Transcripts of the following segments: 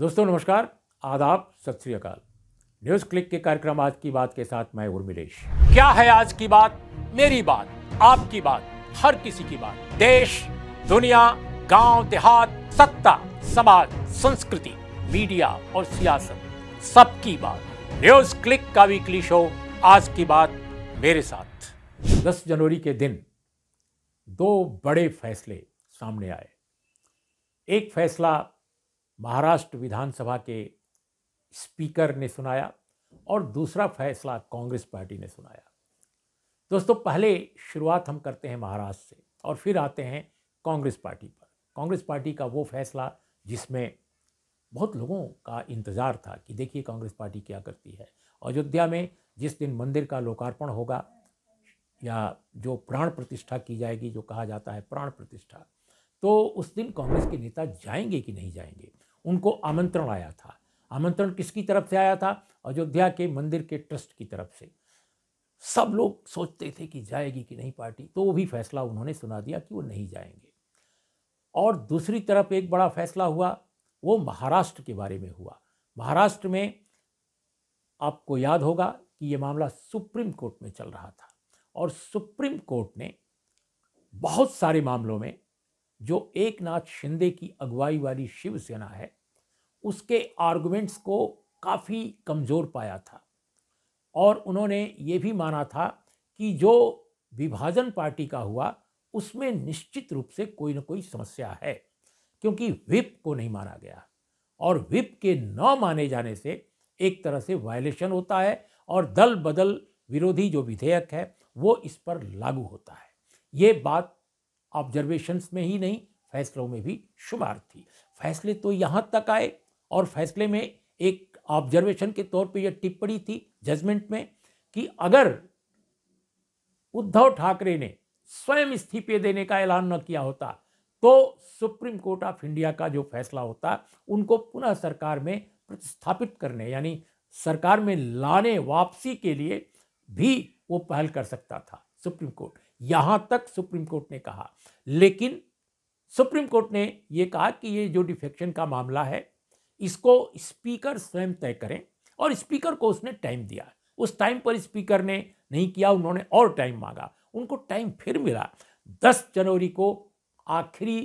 दोस्तों नमस्कार आदाब सत अकाल न्यूज क्लिक के कार्यक्रम आज की बात के साथ मैं उर्मिलेश क्या है आज की बात मेरी बात आपकी बात हर किसी की बात देश दुनिया गांव देहात सत्ता समाज संस्कृति मीडिया और सियासत सबकी बात न्यूज क्लिक का वीकली शो आज की बात मेरे साथ 10 जनवरी के दिन दो बड़े फैसले सामने आए एक फैसला महाराष्ट्र विधानसभा के स्पीकर ने सुनाया और दूसरा फैसला कांग्रेस पार्टी ने सुनाया दोस्तों पहले शुरुआत हम करते हैं महाराष्ट्र से और फिर आते हैं कांग्रेस पार्टी पर कांग्रेस पार्टी का वो फैसला जिसमें बहुत लोगों का इंतज़ार था कि देखिए कांग्रेस पार्टी क्या करती है अयोध्या में जिस दिन मंदिर का लोकार्पण होगा या जो प्राण प्रतिष्ठा की जाएगी जो कहा जाता है प्राण प्रतिष्ठा तो उस दिन कांग्रेस के नेता जाएंगे कि नहीं जाएंगे उनको आमंत्रण आया था आमंत्रण किसकी तरफ से आया था अयोध्या के मंदिर के ट्रस्ट की तरफ से सब लोग सोचते थे कि जाएगी कि नहीं पार्टी तो वो भी फैसला उन्होंने सुना दिया कि वो नहीं जाएंगे और दूसरी तरफ एक बड़ा फैसला हुआ वो महाराष्ट्र के बारे में हुआ महाराष्ट्र में आपको याद होगा कि ये मामला सुप्रीम कोर्ट में चल रहा था और सुप्रीम कोर्ट ने बहुत सारे मामलों में जो एक नाथ शिंदे की अगुवाई वाली शिवसेना है उसके आर्गुमेंट्स को काफ़ी कमज़ोर पाया था और उन्होंने ये भी माना था कि जो विभाजन पार्टी का हुआ उसमें निश्चित रूप से कोई ना कोई समस्या है क्योंकि विप को नहीं माना गया और विप के न माने जाने से एक तरह से वायलेशन होता है और दल बदल विरोधी जो विधेयक है वो इस पर लागू होता है ये बात ऑब्जर्वेशंस में ही नहीं फैसलों में भी शुमार थी फैसले तो यहाँ तक आए और फैसले में एक ऑब्जर्वेशन के तौर पे यह टिप्पणी थी जजमेंट में कि अगर उद्धव ठाकरे ने स्वयं इस्तीफे देने का ऐलान न किया होता तो सुप्रीम कोर्ट ऑफ इंडिया का जो फैसला होता उनको पुनः सरकार में प्रतिस्थापित करने यानी सरकार में लाने वापसी के लिए भी वो पहल कर सकता था सुप्रीम कोर्ट यहाँ तक सुप्रीम कोर्ट ने कहा लेकिन सुप्रीम कोर्ट ने ये कहा कि ये जो डिफेक्शन का मामला है इसको स्पीकर स्वयं तय करें और स्पीकर को उसने टाइम दिया उस टाइम पर स्पीकर ने नहीं किया उन्होंने और टाइम मांगा उनको टाइम फिर मिला दस जनवरी को आखिरी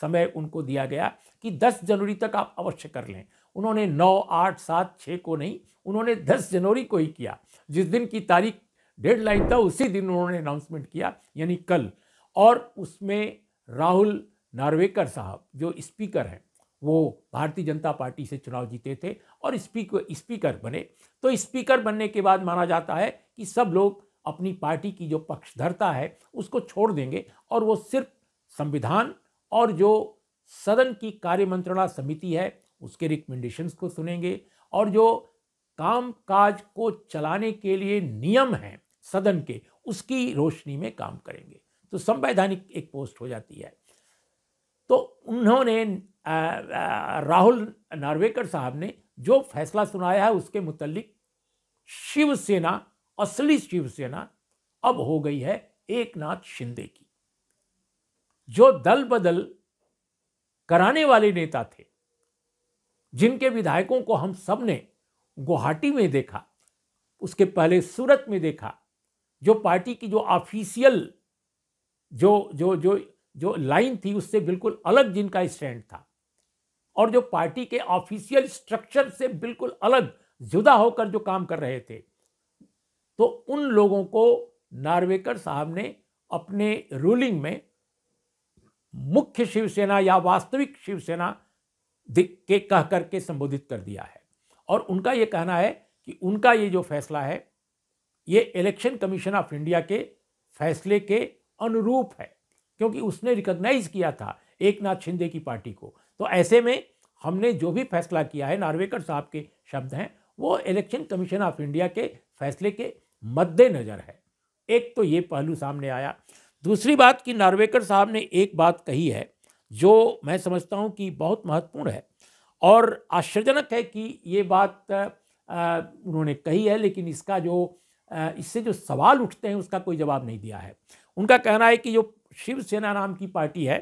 समय उनको दिया गया कि दस जनवरी तक आप अवश्य कर लें उन्होंने नौ आठ सात छः को नहीं उन्होंने दस जनवरी को ही किया जिस दिन की तारीख डेडलाइन था उसी दिन उन्होंने अनाउंसमेंट किया यानी कल और उसमें राहुल नार्वेकर साहब जो स्पीकर हैं वो भारतीय जनता पार्टी से चुनाव जीते थे और स्पीकर स्पीकर बने तो स्पीकर बनने के बाद माना जाता है कि सब लोग अपनी पार्टी की जो पक्षधरता है उसको छोड़ देंगे और वो सिर्फ संविधान और जो सदन की कार्य मंत्रणा समिति है उसके रिकमेंडेशंस को सुनेंगे और जो काम काज को चलाने के लिए नियम हैं सदन के उसकी रोशनी में काम करेंगे तो संवैधानिक एक पोस्ट हो जाती है तो उन्होंने राहुल नार्वेकर साहब ने जो फैसला सुनाया है उसके मुतलिक शिवसेना असली शिवसेना अब हो गई है एक नाथ शिंदे की जो दल बदल कराने वाले नेता थे जिनके विधायकों को हम सब ने गुवाहाटी में देखा उसके पहले सूरत में देखा जो पार्टी की जो ऑफिशियल जो जो जो जो लाइन थी उससे बिल्कुल अलग जिनका स्टैंड था और जो पार्टी के ऑफिशियल स्ट्रक्चर से बिल्कुल अलग जुदा होकर जो काम कर रहे थे तो उन लोगों को नार्वेकर साहब ने अपने रूलिंग में मुख्य शिवसेना या वास्तविक शिवसेना के कह करके संबोधित कर दिया है और उनका ये कहना है कि उनका ये जो फैसला है ये इलेक्शन कमीशन ऑफ इंडिया के फैसले के अनुरूप है क्योंकि उसने रिकग्नाइज किया था एक नाथ शिंदे की पार्टी को तो ऐसे में हमने जो भी फैसला किया है नार्वेकर साहब के शब्द हैं वो इलेक्शन कमीशन ऑफ इंडिया के फैसले के मद्देनज़र है एक तो ये पहलू सामने आया दूसरी बात कि नार्वेकर साहब ने एक बात कही है जो मैं समझता हूँ कि बहुत महत्वपूर्ण है और आश्चर्यजनक है कि ये बात उन्होंने कही है लेकिन इसका जो इससे जो सवाल उठते हैं उसका कोई जवाब नहीं दिया है उनका कहना है कि जो शिवसेना नाम की पार्टी है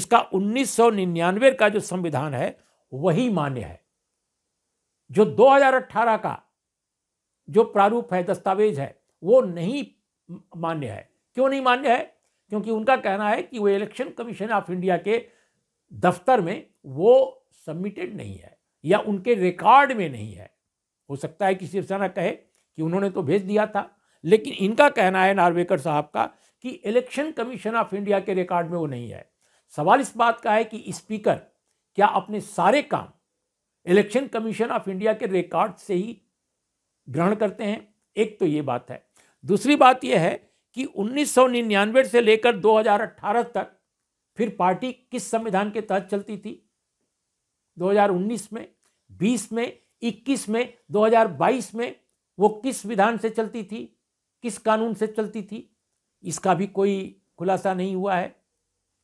इसका 1999 का जो संविधान है वही मान्य है जो 2018 का जो प्रारूप है दस्तावेज है वो नहीं मान्य है क्यों नहीं मान्य है क्योंकि उनका कहना है कि वो इलेक्शन कमीशन ऑफ इंडिया के दफ्तर में वो सबमिटेड नहीं है या उनके रिकॉर्ड में नहीं है हो सकता है कि शिवसेना कहे कि उन्होंने तो भेज दिया था लेकिन इनका कहना है नार्वेकर साहब का कि इलेक्शन कमीशन ऑफ इंडिया के रिकॉर्ड में वो नहीं है सवाल इस बात का है कि स्पीकर क्या अपने सारे काम इलेक्शन कमीशन ऑफ इंडिया के रिकॉर्ड से ही ग्रहण करते हैं एक तो ये बात है दूसरी बात यह है कि 1999 से लेकर 2018 तक फिर पार्टी किस संविधान के तहत चलती थी 2019 में 20 में 21 में 2022 में वो किस विधान से चलती थी किस कानून से चलती थी इसका भी कोई खुलासा नहीं हुआ है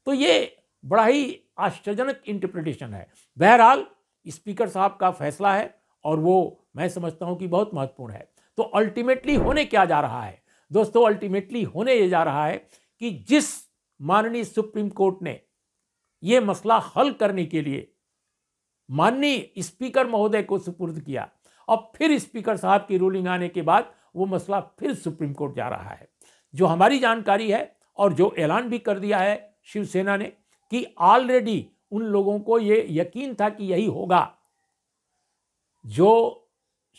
तो ये बड़ा ही आश्चर्यजनक इंटरप्रिटेशन है बहरहाल स्पीकर साहब का फैसला है और वो मैं समझता हूँ कि बहुत महत्वपूर्ण है तो अल्टीमेटली होने क्या जा रहा है दोस्तों अल्टीमेटली होने ये जा रहा है कि जिस माननीय सुप्रीम कोर्ट ने ये मसला हल करने के लिए माननीय स्पीकर महोदय को सुपुर्द किया और फिर स्पीकर साहब की रूलिंग आने के बाद वो मसला फिर सुप्रीम कोर्ट जा रहा है जो हमारी जानकारी है और जो ऐलान भी कर दिया है शिवसेना ने कि ऑलरेडी उन लोगों को ये यकीन था कि यही होगा जो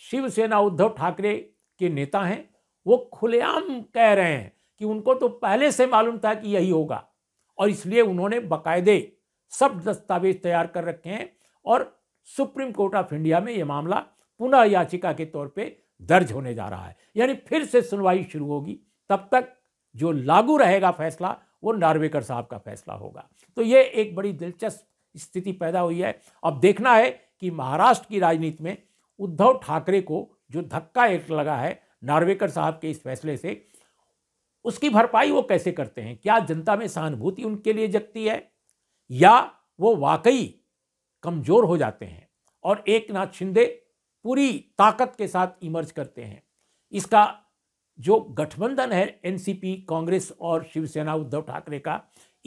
शिवसेना उद्धव ठाकरे के नेता हैं वो खुलेआम कह रहे हैं कि उनको तो पहले से मालूम था कि यही होगा और इसलिए उन्होंने बकायदे सब दस्तावेज तैयार कर रखे हैं और सुप्रीम कोर्ट ऑफ इंडिया में ये मामला पुनः याचिका के तौर पे दर्ज होने जा रहा है यानी फिर से सुनवाई शुरू होगी तब तक जो लागू रहेगा फैसला वो नार्वेकर साहब का फैसला होगा तो ये एक बड़ी दिलचस्प स्थिति पैदा हुई है अब देखना है कि महाराष्ट्र की राजनीति में उद्धव ठाकरे को जो धक्का एक लगा है नार्वेकर साहब के इस फैसले से उसकी भरपाई वो कैसे करते हैं क्या जनता में सहानुभूति उनके लिए जगती है या वो वाकई कमज़ोर हो जाते हैं और एक नाथ शिंदे पूरी ताकत के साथ इमर्ज करते हैं इसका जो गठबंधन है एनसीपी कांग्रेस और शिवसेना उद्धव ठाकरे का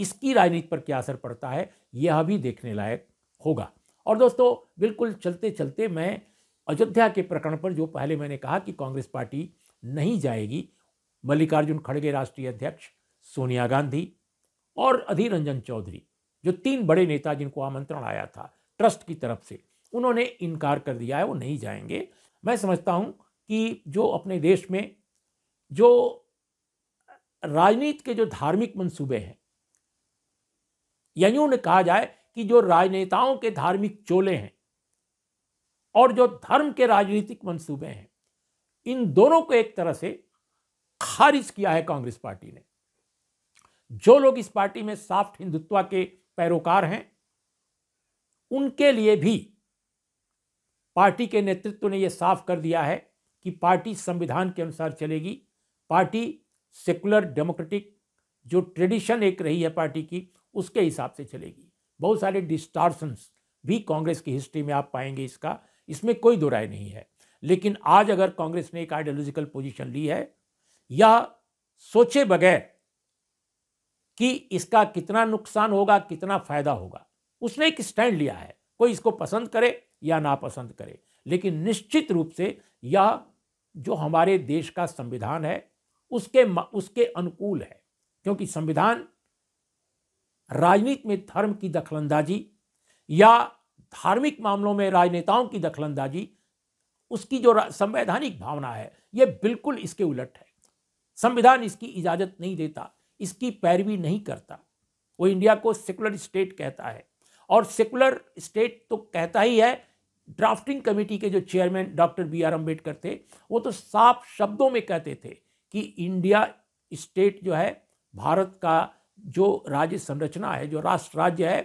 इसकी राजनीति पर क्या असर पड़ता है यह भी देखने लायक होगा और दोस्तों बिल्कुल चलते चलते मैं अयोध्या के प्रकरण पर जो पहले मैंने कहा कि कांग्रेस पार्टी नहीं जाएगी मल्लिकार्जुन खड़गे राष्ट्रीय अध्यक्ष सोनिया गांधी और अधीर रंजन चौधरी जो तीन बड़े नेता जिनको आमंत्रण आया था ट्रस्ट की तरफ से उन्होंने इनकार कर दिया है वो नहीं जाएंगे मैं समझता हूँ कि जो अपने देश में जो राजनीति के जो धार्मिक मंसूबे हैं यही यूं ने कहा जाए कि जो राजनेताओं के धार्मिक चोले हैं और जो धर्म के राजनीतिक मंसूबे हैं इन दोनों को एक तरह से खारिज किया है कांग्रेस पार्टी ने जो लोग इस पार्टी में साफ्ट हिंदुत्व के पैरोकार हैं उनके लिए भी पार्टी के नेतृत्व ने यह साफ कर दिया है कि पार्टी संविधान के अनुसार चलेगी पार्टी सेकुलर डेमोक्रेटिक जो ट्रेडिशन एक रही है पार्टी की उसके हिसाब से चलेगी बहुत सारे डिस्टार्सन्स भी कांग्रेस की हिस्ट्री में आप पाएंगे इसका इसमें कोई दो राय नहीं है लेकिन आज अगर कांग्रेस ने एक आइडियोलॉजिकल पोजीशन ली है या सोचे बगैर कि इसका कितना नुकसान होगा कितना फ़ायदा होगा उसने एक स्टैंड लिया है कोई इसको पसंद करे या नापसंद करे लेकिन निश्चित रूप से यह जो हमारे देश का संविधान है उसके उसके अनुकूल है क्योंकि संविधान राजनीति में धर्म की दखलंदाजी या धार्मिक मामलों में राजनेताओं की दखलंदाजी उसकी जो संवैधानिक भावना है यह बिल्कुल इसके उलट है संविधान इसकी इजाज़त नहीं देता इसकी पैरवी नहीं करता वो इंडिया को सेकुलर स्टेट कहता है और सेकुलर स्टेट तो कहता ही है ड्राफ्टिंग कमेटी के जो chairman doctor B R Ambedkar थे वो तो साफ शब्दों में कहते थे कि इंडिया स्टेट जो है भारत का जो राज्य संरचना है जो राष्ट्र राज्य है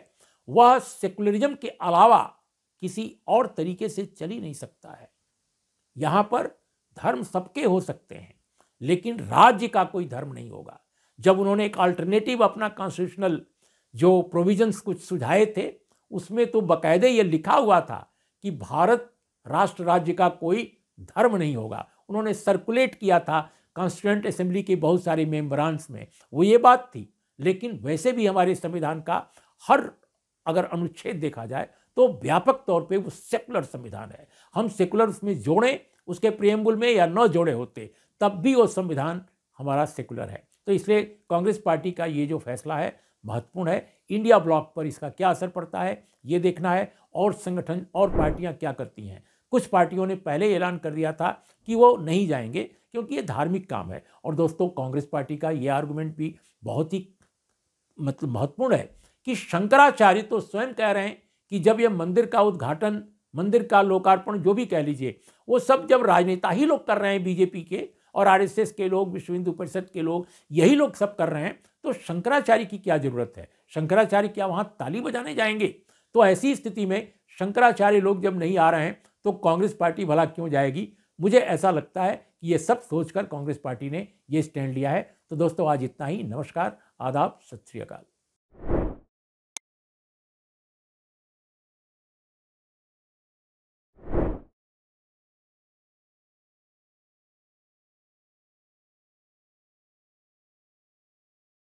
वह सेकुलरिज्म के अलावा किसी और तरीके से चली नहीं सकता है यहाँ पर धर्म सबके हो सकते हैं लेकिन राज्य का कोई धर्म नहीं होगा जब उन्होंने एक अल्टरनेटिव अपना कॉन्स्टिट्यूशनल जो प्रोविजंस कुछ सुझाए थे उसमें तो बकायदे ये लिखा हुआ था कि भारत राष्ट्र राज्य का कोई धर्म नहीं होगा उन्होंने सर्कुलेट किया था कॉन्स्टिट्यूंट असेंबली के बहुत सारे मेम्बरानस में वो ये बात थी लेकिन वैसे भी हमारे संविधान का हर अगर अनुच्छेद देखा जाए तो व्यापक तौर पे वो सेकुलर संविधान है हम सेकुलर उसमें जोड़ें उसके प्रियम्बुल में या न जोड़े होते तब भी वो संविधान हमारा सेकुलर है तो इसलिए कांग्रेस पार्टी का ये जो फैसला है महत्वपूर्ण है इंडिया ब्लॉक पर इसका क्या असर पड़ता है ये देखना है और संगठन और पार्टियां क्या करती हैं कुछ पार्टियों ने पहले ऐलान कर दिया था कि वो नहीं जाएंगे क्योंकि ये धार्मिक काम है और दोस्तों कांग्रेस पार्टी का ये आर्गूमेंट भी बहुत ही मतलब महत्वपूर्ण है कि शंकराचार्य तो स्वयं कह रहे हैं कि जब ये मंदिर का उद्घाटन मंदिर का लोकार्पण जो भी कह लीजिए वो सब जब राजनेता ही लोग कर रहे हैं बीजेपी के और आरएसएस के लोग विश्व हिंदू परिषद के लोग यही लोग सब कर रहे हैं तो शंकराचार्य की क्या जरूरत है शंकराचार्य क्या वहाँ ताली बजाने जाएंगे तो ऐसी स्थिति में शंकराचार्य लोग जब नहीं आ रहे हैं तो कांग्रेस पार्टी भला क्यों जाएगी मुझे ऐसा लगता है कि ये सब सोचकर कांग्रेस पार्टी ने ये स्टैंड लिया है तो दोस्तों आज इतना ही नमस्कार आदाब सत श्रीकाल